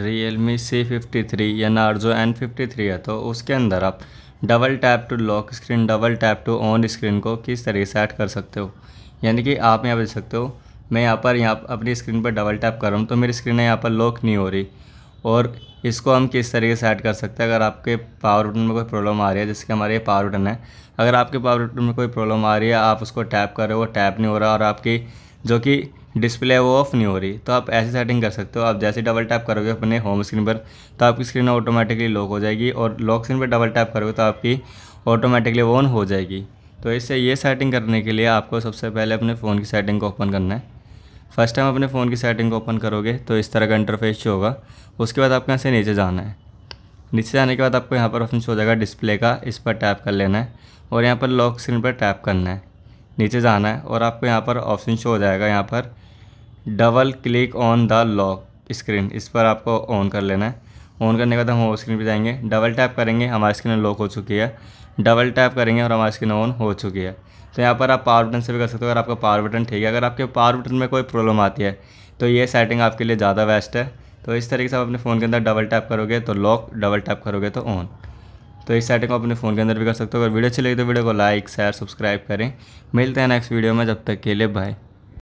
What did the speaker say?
real Realme C fifty three या Narzo N fifty three है तो उसके अंदर आप double tap to lock screen double tap to on screen को किस तरीके से ऐड कर सकते हो यानी कि आप यहाँ देख सकते हो मैं यहाँ पर यहाँ अपनी स्क्रीन पर डबल टैप कर रहा हूँ तो मेरी स्क्रीन यहाँ पर लॉक नहीं हो रही और इसको हम किस तरीके से ऐड कर सकते हैं अगर आपके पावर बटन में कोई प्रॉब्लम आ रही है जैसे कि हमारे ये पावर बटन है अगर आपके पावर बटन में कोई प्रॉब्लम आ रही है आप उसको टैप कर रहे हो टैप नहीं हो रहा और आपकी जो कि डिस्प्ले वो ऑफ नहीं हो रही तो आप ऐसी सेटिंग कर सकते हो आप जैसे डबल टैप करोगे अपने होम स्क्रीन पर तो आपकी स्क्रीन ऑटोमेटिकली लॉक हो जाएगी और लॉक स्क्रीन पर डबल टैप करोगे तो आपकी ऑटोमेटिकली ऑन हो जाएगी तो इससे ये सेटिंग करने के लिए आपको सबसे पहले अपने फ़ोन की सेटिंग को ओपन करना है फर्स्ट टाइम अपने फ़ोन की सेटिंग को ओपन करोगे तो इस तरह का इंटरफेस होगा उसके बाद आपको यहाँ से नीचे जाना है नीचे जाने के बाद आपको यहाँ पर ऑप्शन शो हो जाएगा डिस्प्ले का इस पर टैप कर लेना है और यहाँ पर लॉक स्क्रीन पर टैप करना है नीचे जाना है और आपको यहाँ पर ऑप्शन शो हो जाएगा यहाँ पर double click on the lock screen इस पर आपको ऑन कर लेना है ऑन करने के बाद हम होम स्क्रीन पर जाएंगे डबल टैप करेंगे हमारी स्क्रीन लॉक हो चुकी है डबल टैप करेंगे और हमारी स्क्रीन ऑन हो चुकी है तो यहाँ पर आप पावर बटन से भी कर सकते हो अगर आपका पावर बटन ठीक है अगर आपके पावर बटन में कोई प्रॉब्लम आती है तो ये सेटिंग आपके लिए ज़्यादा बेस्ट है तो इस तरीके से आप अपने फ़ोन के अंदर डबल टैप करोगे तो लॉक डबल टैप करोगे तो ऑन तो इस सेटिंग को अपने फ़ोन के अंदर भी कर सकते हो अगर वीडियो अच्छी लगी तो वीडियो को लाइक शेयर सब्सक्राइब करें मिलते हैं नेक्स्ट वीडियो में जब तक के लिए बाय